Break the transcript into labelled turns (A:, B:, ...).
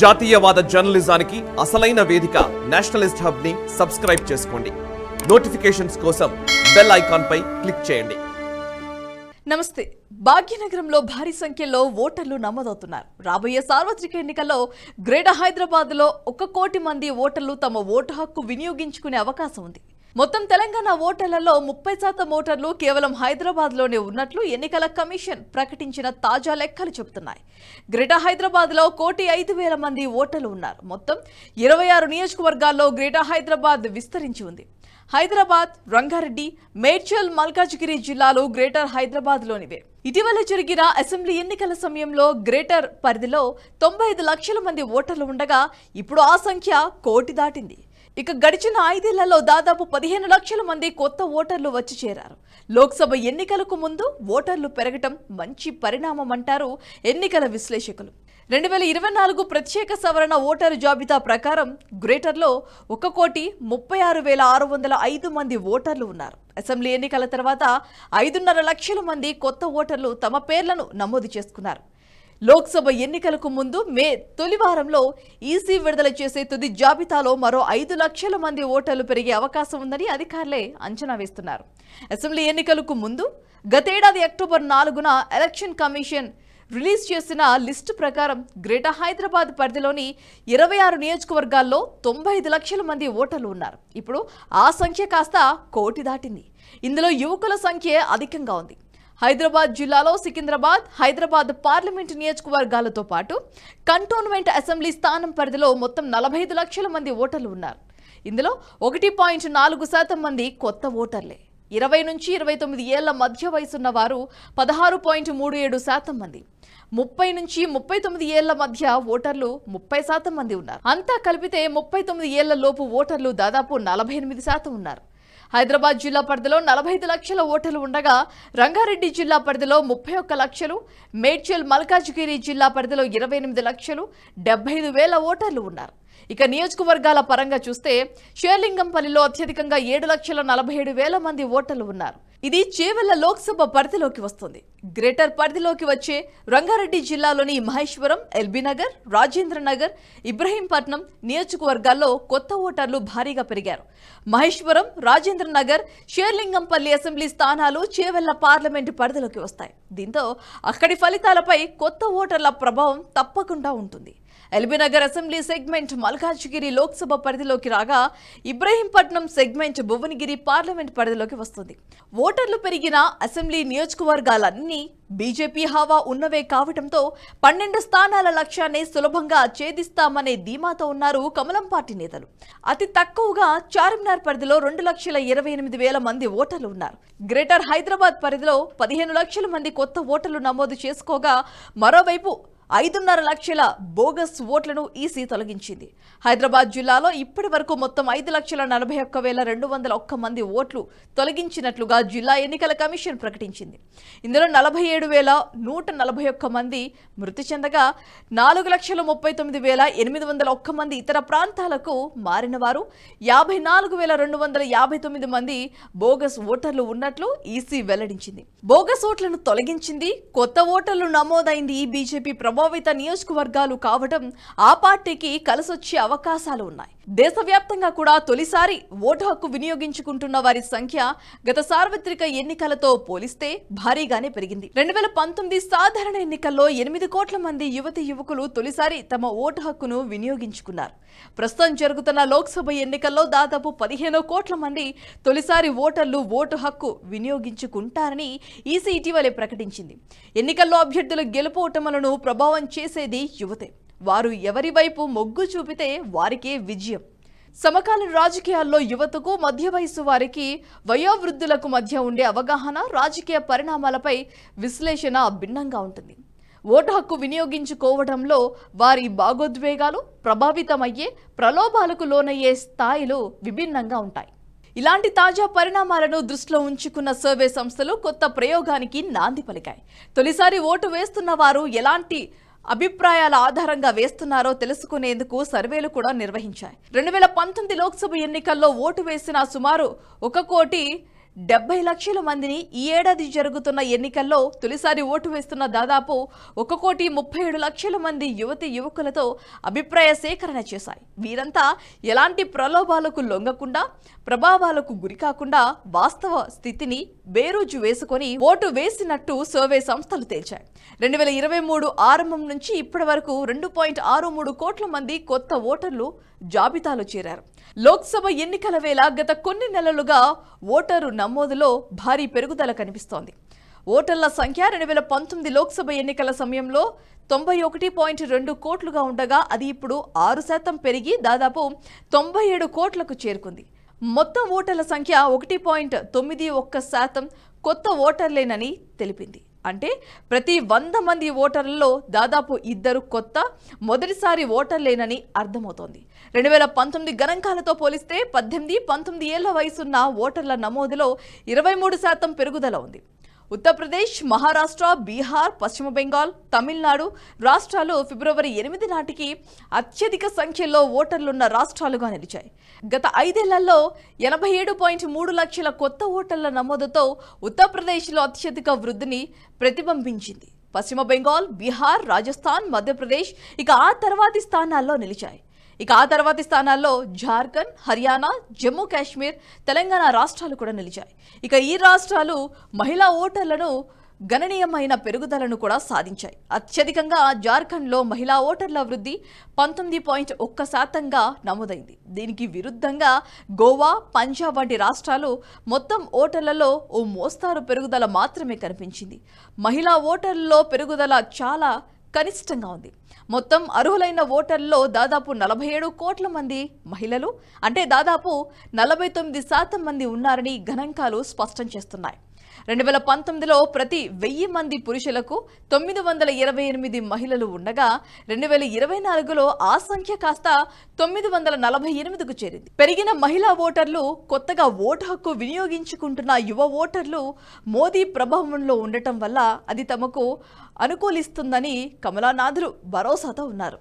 A: జాతీయవాద జర్నలిజానికి అసలైన వేదిక నేషనలిస్ట్ హబ్ ని సబ్స్క్రైబ్ చేసుకోండి నోటిఫికేషన్స్ కోసం బెల్ ఐకాన్ పై క్లిక్ చేయండి నమస్తే భాగ్యనగరంలో భారీ సంఖ్యలో ఓటర్లు నమోదవుతున్నారు రాబోయే సార్వత్రిక ఎన్నికల్లో గ్రేటర్ హైదరాబాద్లో ఒక కోటి మంది ఓటర్లు తమ ఓటు హక్కు వినియోగించుకునే అవకాశం ఉంది మొత్తం తెలంగాణ ఓటర్లలో ముప్పై శాతం ఓటర్లు కేవలం హైదరాబాద్ లోనే ఉన్నట్లు ఎన్నికల కమిషన్ ప్రకటించిన తాజా లెక్కలు చెబుతున్నాయి గ్రేటర్ హైదరాబాద్ లో కోటి ఐదు వేల మంది ఓటర్లు ఉన్నారు మొత్తం ఇరవై ఆరు నియోజకవర్గాల్లో గ్రేటర్ హైదరాబాద్ విస్తరించి ఉంది హైదరాబాద్ రంగారెడ్డి మేడ్చల్ మల్కాజ్గిరి జిల్లాలు గ్రేటర్ హైదరాబాద్ లోనివే ఇటీవల జరిగిన అసెంబ్లీ ఎన్నికల సమయంలో గ్రేటర్ పరిధిలో తొంభై లక్షల మంది ఓటర్లు ఉండగా ఇప్పుడు ఆ సంఖ్య కోటి దాటింది ఇక గడిచిన ఐదేళ్లలో దాదాపు పదిహేను లక్షల మంది కొత్త ఓటర్లు వచ్చి చేరారు లోక్సభ ఎన్నికలకు ముందు ఓటర్లు పెరగటం మంచి పరిణామం అంటారు ఎన్నికల విశ్లేషకులు రెండు వేల ఇరవై నాలుగు ప్రత్యేక సవరణ ఓటరు జాబితా ప్రకారం గ్రేటర్లో ఒక కోటి ముప్పై ఆరు వేల ఆరు వందల ఐదు మంది ఓటర్లు ఉన్నారు అసెంబ్లీ ఎన్నికల తర్వాత ఐదున్నర లక్షల మంది కొత్త ఓటర్లు తమ పేర్లను నమోదు చేసుకున్నారు లోక్సభ ఎన్నికలకు ముందు మే తొలివారంలో ఈసీ విడుదల చేసే తుది జాబితాలో మరో ఐదు లక్షల మంది ఓటర్లు పెరిగే అవకాశం ఉందని అధికారులే అంచనా వేస్తున్నారు అసెంబ్లీ ఎన్నికలకు ముందు గతేడాది అక్టోబర్ నాలుగున ఎలక్షన్ కమిషన్ రిలీజ్ చేసిన లిస్టు ప్రకారం గ్రేటర్ హైదరాబాద్ పరిధిలోని ఇరవై ఆరు నియోజకవర్గాల్లో తొంభై ఐదు లక్షల మంది ఓటర్లు ఉన్నారు ఇప్పుడు ఆ సంఖ్య కాస్త కోటి దాటింది ఇందులో యువకుల సంఖ్య అధికంగా ఉంది హైదరాబాద్ జిల్లాలో సికింద్రాబాద్ హైదరాబాద్ పార్లమెంటు నియోజకవర్గాలతో పాటు కంటోన్మెంట్ అసెంబ్లీ స్థానం పరిధిలో మొత్తం నలభై లక్షల మంది ఓటర్లు ఉన్నారు ఇందులో ఒకటి పాయింట్ నాలుగు శాతం మంది కొత్త ఓటర్లే ఇరవై నుంచి ఇరవై తొమ్మిది ఏళ్ల మధ్య వయసున్న వారు పదహారు పాయింట్ మూడు ఏడు శాతం మంది ముప్పై నుంచి ముప్పై తొమ్మిది ఏళ్ల మధ్య ఓటర్లు ముప్పై శాతం మంది ఉన్నారు అంతా కలిపితే ముప్పై తొమ్మిది ఏళ్ల లోపు ఓటర్లు దాదాపు నలభై ఎనిమిది శాతం ఉన్నారు హైదరాబాద్ జిల్లా పరిధిలో నలభై లక్షల ఓటర్లు ఉండగా రంగారెడ్డి జిల్లా పరిధిలో ముప్పై లక్షలు మేడ్చల్ మల్కాజ్గిరి జిల్లా పరిధిలో ఇరవై లక్షలు డెబ్బై వేల ఓటర్లు ఉన్నారు ఇక నియోజకవర్గాల పరంగా చూస్తే షేర్లింగంపల్లిలో అత్యధికంగా ఏడు లక్షల నలభై ఏడు వేల మంది ఓటర్లు ఉన్నారు ఇది చేవెళ్ల లోక్సభ పరిధిలోకి వస్తుంది గ్రేటర్ పరిధిలోకి వచ్చే రంగారెడ్డి జిల్లాలోని మహేశ్వరం ఎల్బీనగర్ రాజేంద్రనగర్ ఇబ్రహీంపట్నం నియోజకవర్గాల్లో కొత్త ఓటర్లు భారీగా పెరిగారు మహేశ్వరం రాజేంద్రనగర్ షేర్లింగంపల్లి అసెంబ్లీ స్థానాలు చేవెళ్ల పార్లమెంటు పరిధిలోకి వస్తాయి దీంతో అక్కడి ఫలితాలపై కొత్త ఓటర్ల ప్రభావం తప్పకుండా ఉంటుంది ఎల్బీనగర్ అసెంబ్లీ సెగ్మెంట్ మల్కాజ్గిరి లోక్సభ పరిధిలోకి రాగా ఇబ్రహీంపట్నం సెగ్మెంట్ భువనగిరి పార్లమెంట్ పరిధిలోకి వస్తుంది ఓటర్లు పెరిగిన అసెంబ్లీ నియోజకవర్గాలన్నీ బీజేపీ హావా ఉన్నవే కావటంతో పన్నెండు స్థానాల లక్ష్యాన్ని సులభంగా ఛేదిస్తామనే ధీమాతో ఉన్నారు కమలం పార్టీ నేతలు అతి తక్కువగా చార్మినార్ పరిధిలో రెండు లక్షల ఇరవై ఎనిమిది వేల మంది ఓటర్లు ఉన్నారు గ్రేటర్ హైదరాబాద్ పరిధిలో పదిహేను లక్షల మంది కొత్త ఓటర్లు నమోదు చేసుకోగా మరోవైపు ఐదున్నర లక్షల బోగస్ ఓట్లను ఈసీ తొలగించింది హైదరాబాద్ జిల్లాలో ఇప్పటి వరకు మొత్తం ఐదు లక్షల నలభై ఒక్క వేల రెండు వందల ఒక్క మంది ఓట్లు తొలగించినట్లుగా జిల్లా ఎన్నికల కమిషన్ ప్రకటించింది ఇందులో నలభై ఏడు వేల నూట నలభై ఒక్క మంది మృతి చెందగా నాలుగు లక్షల ముప్పై తొమ్మిది వేల ఎనిమిది వందల ఒక్క మంది ఇతర ప్రాంతాలకు మారిన వారు యాభై నాలుగు వేల రెండు వందల యాభై తొమ్మిది మంది బోగస్ ఓటర్లు ఉన్నట్లు ఈసీ వెల్లడించింది బోగస్ ఓట్లను తొలగించింది కొత్త ఓటర్లు నమోదైంది ఈ బీజేపీ ప్రభుత్వం ప్రభావిత నియోజకవర్గాలు కావడం ఆ పార్టీకి కలిసొచ్చే అవకాశాలు ఉన్నాయి దేశవ్యాప్తంగా కూడా తొలిసారి ఓటు హక్కు వినియోగించుకుంటున్న వారి సంఖ్య గత సార్వత్రిక ఎన్నికలతో పోలిస్తే భారీగానే పెరిగింది రెండు వేల పంతొమ్మిది సాధారణ ఎన్నికల్లో ఎనిమిది కోట్ల మంది యువతి యువకులు తొలిసారి తమ ఓటు హక్కును వినియోగించుకున్నారు ప్రస్తుతం జరుగుతున్న లోక్సభ ఎన్నికల్లో దాదాపు పదిహేను కోట్ల మంది తొలిసారి ఓటర్లు ఓటు హక్కు వినియోగించుకుంటారని ఈసీ ఇటీవలే ప్రకటించింది ఎన్నికల్లో అభ్యర్థుల గెలుపోటములను ప్రభావం ప్రభావం చేసేది యువతే వారు ఎవరి వైపు మొగ్గు చూపితే వారికే విజయం సమకాలీన రాజకీయాల్లో యువతకు మధ్య వయసు వారికి వయోవృద్ధులకు మధ్య ఉండే అవగాహన రాజకీయ పరిణామాలపై విశ్లేషణ భిన్నంగా ఉంటుంది ఓటు హక్కు వినియోగించుకోవడంలో వారి భాగోద్వేగాలు ప్రభావితమయ్యే ప్రలోభాలకు లోనయ్యే స్థాయిలు విభిన్నంగా ఉంటాయి ఇలాంటి తాజా పరిణామాలను దృష్టిలో ఉంచుకున్న సర్వే సంస్థలు కొత్త ప్రయోగానికి నాంది పలికాయి తొలిసారి ఓటు వేస్తున్న వారు ఎలాంటి అభిప్రాయాల ఆధారంగా వేస్తున్నారో తెలుసుకునేందుకు సర్వేలు కూడా నిర్వహించాయి రెండు వేల పంతొమ్మిది లోక్సభ ఎన్నికల్లో ఓటు వేసిన సుమారు ఒక కోటి డెబ్బై లక్షల మందిని ఈ ఏడాది జరుగుతున్న ఎన్నికల్లో తొలిసారి ఓటు వేస్తున్న దాదాపు ఒక కోటి ముప్పై ఏడు లక్షల మంది యువతి యువకులతో అభిప్రాయ సేకరణ చేశాయి వీరంతా ఎలాంటి ప్రలోభాలకు లొంగకుండా ప్రభావాలకు గురికాకుండా వాస్తవ స్థితిని బేరోజు వేసుకొని ఓటు వేసినట్టు సర్వే సంస్థలు తేల్చాయి రెండు వేల ఇరవై మూడు ఆరంభం నుంచి ఇప్పటి వరకు రెండు పాయింట్ ఆరు మూడు కోట్ల మంది కొత్త ఓటర్లు జాబితాలో చేరారు లోక్సభ ఎన్నికల వేళ గత కొన్ని నెలలుగా ఓటరు నమోదులో భారీ పెరుగుదల కనిపిస్తోంది ఓటర్ల సంఖ్య రెండు వేల పంతొమ్మిది లోక్సభ ఎన్నికల సమయంలో తొంభై ఒకటి పాయింట్ రెండు కోట్లుగా ఉండగా అది ఇప్పుడు ఆరు శాతం పెరిగి దాదాపు తొంభై ఏడు కోట్లకు చేరుకుంది మొత్తం ఓటర్ల సంఖ్య ఒకటి పాయింట్ తొమ్మిది ఒక్క శాతం కొత్త ఓటర్లేనని తెలిపింది అంటే ప్రతి వంద మంది ఓటర్లలో దాదాపు ఇద్దరు కొత్త మొదటిసారి ఓటర్లేనని అర్థమవుతోంది రెండు వేల పంతొమ్మిది గణాంకాలతో పోలిస్తే పద్దెనిమిది పంతొమ్మిది ఏళ్ల వయసున్న ఓటర్ల నమోదులో ఇరవై మూడు శాతం పెరుగుదల ఉంది ఉత్తరప్రదేశ్ మహారాష్ట్ర బీహార్ పశ్చిమ బెంగాల్ తమిళనాడు రాష్ట్రాలు ఫిబ్రవరి ఎనిమిది నాటికి అత్యధిక సంఖ్యలో ఓటర్లున్న రాష్ట్రాలుగా నిలిచాయి గత ఐదేళ్లలో ఎనభై ఏడు పాయింట్ మూడు లక్షల కొత్త ఓటర్ల నమోదుతో ఉత్తరప్రదేశ్లో అత్యధిక వృద్ధిని ప్రతిబింబించింది పశ్చిమ బెంగాల్ బీహార్ రాజస్థాన్ మధ్యప్రదేశ్ ఇక ఆ తర్వాతి స్థానాల్లో నిలిచాయి ఇక ఆ తర్వాతి స్థానాల్లో జార్ఖండ్ హర్యానా జమ్మూ కాశ్మీర్ తెలంగాణ రాష్ట్రాలు కూడా నిలిచాయి ఇక ఈ రాష్ట్రాలు మహిళా ఓటర్లను గణనీయమైన పెరుగుదలను కూడా సాధించాయి అత్యధికంగా జార్ఖండ్లో మహిళా ఓటర్ల వృద్ధి పంతొమ్మిది పాయింట్ ఒక్క శాతంగా నమోదైంది దీనికి విరుద్ధంగా గోవా పంజాబ్ వంటి రాష్ట్రాలు మొత్తం ఓటర్లలో ఓ మోస్తారు పెరుగుదల మాత్రమే కనిపించింది మహిళా ఓటర్లలో పెరుగుదల చాలా కనిష్టంగా ఉంది మొత్తం అర్హులైన ఓటర్లలో దాదాపు నలభై ఏడు కోట్ల మంది మహిళలు అంటే దాదాపు నలభై తొమ్మిది శాతం మంది ఉన్నారని గణాంకాలు స్పష్టం చేస్తున్నాయి రెండు వేల పంతొమ్మిదిలో ప్రతి వెయ్యి మంది పురుషులకు తొమ్మిది వందల ఇరవై ఎనిమిది మహిళలు ఉండగా రెండు వేల ఇరవై నాలుగులో ఆ సంఖ్య కాస్త తొమ్మిది వందల నలభై ఎనిమిదికు చేరింది పెరిగిన మహిళా ఓటర్లు కొత్తగా ఓటు హక్కు వినియోగించుకుంటున్న యువ ఓటర్లు మోదీ ప్రభావంలో ఉండటం వల్ల అది తమకు అనుకూలిస్తుందని కమలానాథులు భరోసాతో ఉన్నారు